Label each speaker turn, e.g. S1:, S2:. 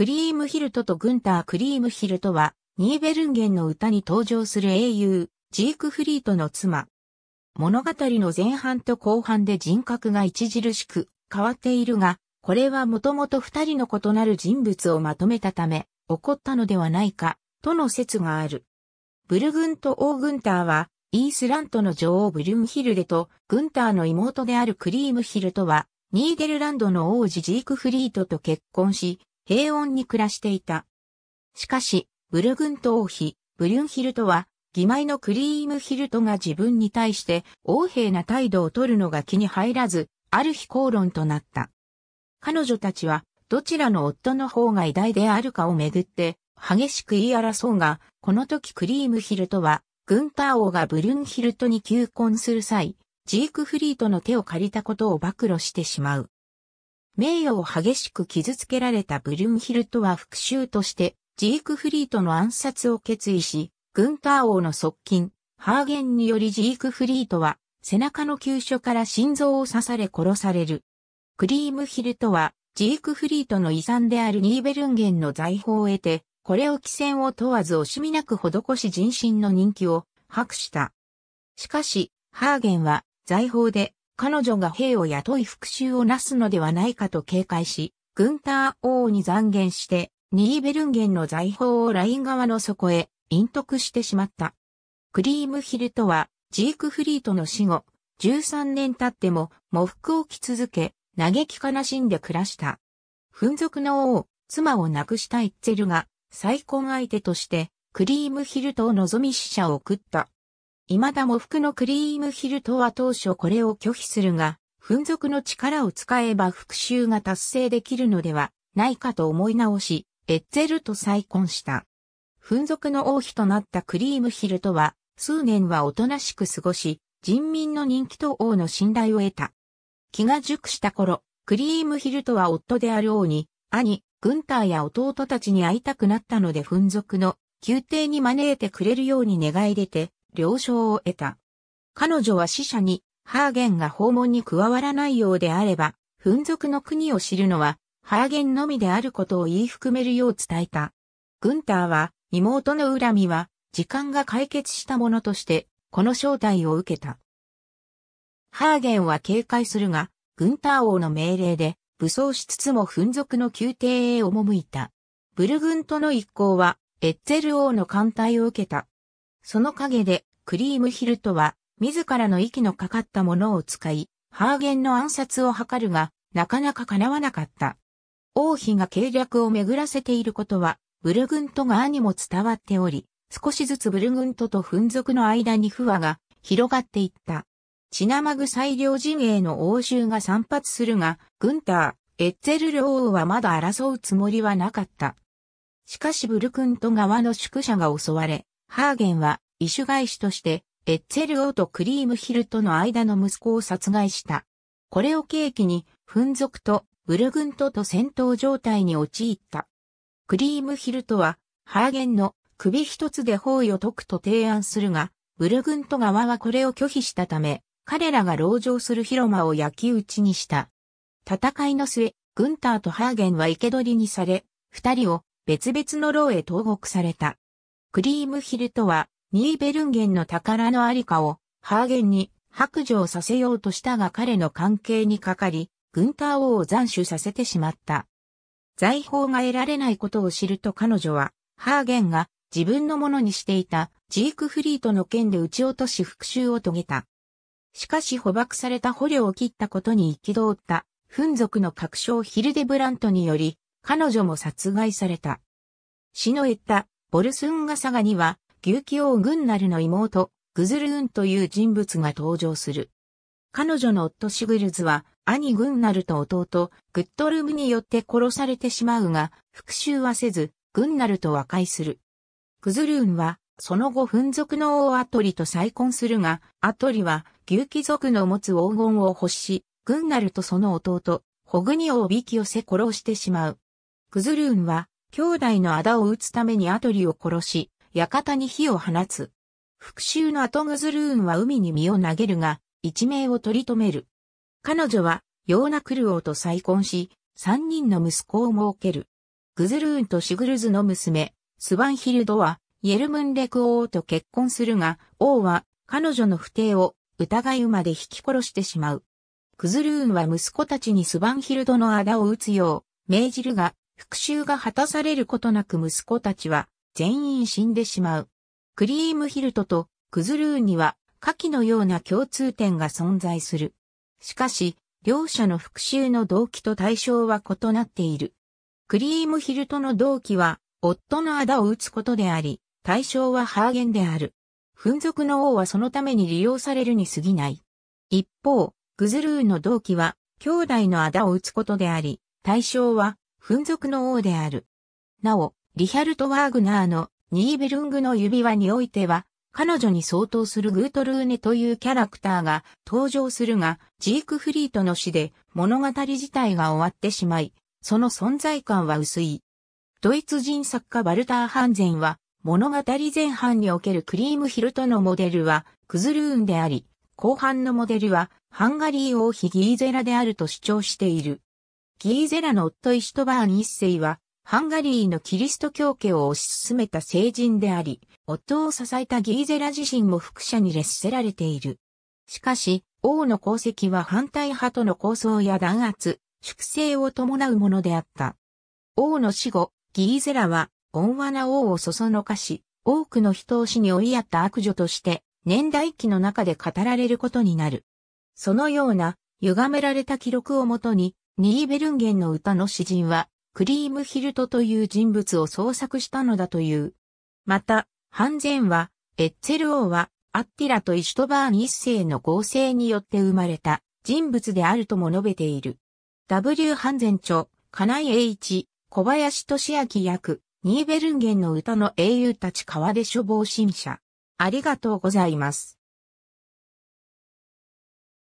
S1: クリームヒルトとグンター・クリームヒルトは、ニーベルンゲンの歌に登場する英雄、ジークフリートの妻。物語の前半と後半で人格が著しく変わっているが、これはもともと二人の異なる人物をまとめたため、起こったのではないか、との説がある。ブルグンとオーグンターは、イースラントの女王ブルンヒルデと、グンターの妹であるクリームヒルトは、ニーデルランドの王子ジークフリートと結婚し、平穏に暮らしていた。しかし、ブルグント王妃、ブリュンヒルトは、義妹のクリームヒルトが自分に対して横平な態度を取るのが気に入らず、ある日口論となった。彼女たちは、どちらの夫の方が偉大であるかをめぐって、激しく言い争うが、この時クリームヒルトは、グンター王がブルンヒルトに求婚する際、ジークフリートの手を借りたことを暴露してしまう。名誉を激しく傷つけられたブルムヒルトは復讐として、ジークフリートの暗殺を決意し、グンター王の側近、ハーゲンによりジークフリートは、背中の急所から心臓を刺され殺される。クリームヒルトは、ジークフリートの遺産であるニーベルンゲンの財宝を得て、これを規制を問わず惜しみなく施し人心の人気を博した。しかし、ハーゲンは財宝で彼女が兵を雇い復讐をなすのではないかと警戒し、グンター王に残言して、ニーベルンゲンの財宝をライン側の底へ隠匿してしまった。クリームヒルトは、ジークフリートの死後、13年経っても喪服を着続け、嘆き悲しんで暮らした。紛族の王、妻を亡くしたイッツェルが、再婚相手として、クリームヒルトを望み死者を送った。未だも服のクリームヒルトは当初これを拒否するが、粉俗の力を使えば復讐が達成できるのではないかと思い直し、エッゼルと再婚した。粉俗の王妃となったクリームヒルトは、数年はおとなしく過ごし、人民の人気と王の信頼を得た。気が熟した頃、クリームヒルトは夫である王に、兄、グンターや弟たちに会いたくなったので、粉俗の宮廷に招いてくれるように願い出て、了承を得た。彼女は死者に、ハーゲンが訪問に加わらないようであれば、紛族の国を知るのは、ハーゲンのみであることを言い含めるよう伝えた。グンターは、妹の恨みは、時間が解決したものとして、この招待を受けた。ハーゲンは警戒するが、グンター王の命令で、武装しつつも紛族の宮廷へ赴いた。ブルグントの一行は、エッツェル王の艦隊を受けた。その陰で、クリームヒルトは、自らの息のかかったものを使い、ハーゲンの暗殺を図るが、なかなか叶わなかった。王妃が計略を巡らせていることは、ブルグント側にも伝わっており、少しずつブルグントと紛族の間に不和が広がっていった。血マグ。裁量陣営の応酬が散発するが、グンター、エッツェル領王はまだ争うつもりはなかった。しかしブルグント側の宿舎が襲われ、ハーゲンは、異種外子として、エッツェル王とクリームヒルとの間の息子を殺害した。これを契機に、ン族とウルグントと戦闘状態に陥った。クリームヒルトは、ハーゲンの首一つで包囲を解くと提案するが、ウルグント側はこれを拒否したため、彼らが籠城する広間を焼き討ちにした。戦いの末、グンターとハーゲンは生け捕りにされ、二人を別々の牢へ投獄された。クリームヒルとは、ニーベルンゲンの宝のありかを、ハーゲンに白状させようとしたが彼の関係にかかり、グンター王を斬首させてしまった。財宝が得られないことを知ると彼女は、ハーゲンが自分のものにしていたジークフリートの剣で撃ち落とし復讐を遂げた。しかし捕獲された捕虜を切ったことに憤った、紛族の確証ヒルデブラントにより、彼女も殺害された。死の得たボルスンガサガには、牛気王グンナルの妹、グズルーンという人物が登場する。彼女の夫シグルズは、兄グンナルと弟、グッドルムによって殺されてしまうが、復讐はせず、グンナルと和解する。グズルーンは、その後ン族の王アトリと再婚するが、アトリは、牛貴族の持つ黄金を欲し、グンナルとその弟、ホグニオを引き寄せ殺してしまう。グズルーンは、兄弟の仇を討つためにアトリを殺し、館に火を放つ。復讐のアトグズルーンは海に身を投げるが、一命を取り留める。彼女は、ヨーナクルオーと再婚し、三人の息子を設ける。グズルーンとシグルズの娘、スバンヒルドは、イェルムンレク王と結婚するが、王は、彼女の不定を、疑い馬で引き殺してしまう。グズルーンは息子たちにスバンヒルドの仇を討つよう、命じるが、復讐が果たされることなく息子たちは全員死んでしまう。クリームヒルトとクズルーには下記のような共通点が存在する。しかし、両者の復讐の動機と対象は異なっている。クリームヒルトの動機は、夫の仇を撃つことであり、対象はハーゲンである。紛族の王はそのために利用されるに過ぎない。一方、グズルーの動機は、兄弟の仇を撃つことであり、対象は粉属の王である。なお、リヒャルト・ワーグナーのニーベルングの指輪においては、彼女に相当するグートルーネというキャラクターが登場するが、ジークフリートの死で物語自体が終わってしまい、その存在感は薄い。ドイツ人作家バルター・ハンゼンは、物語前半におけるクリームヒルトのモデルはクズルーンであり、後半のモデルはハンガリー王妃ギーゼラであると主張している。ギーゼラの夫イシュトバーン一世は、ハンガリーのキリスト教家を推し進めた聖人であり、夫を支えたギーゼラ自身も副者に劣せられている。しかし、王の功績は反対派との抗争や弾圧、粛清を伴うものであった。王の死後、ギーゼラは、温和な王をそそのかし、多くの人を死に追いやった悪女として、年代記の中で語られることになる。そのような、歪められた記録をもとに、ニーベルンゲンの歌の詩人は、クリームヒルトという人物を創作したのだという。また、ハンゼンは、エッツェル王は、アッティラとイシュトバーン一世の合成によって生まれた人物であるとも述べている。W. ハンゼン著、金井栄一、小林俊明役、ニーベルンゲンの歌の英雄たち川で処防審者。ありがとうございます。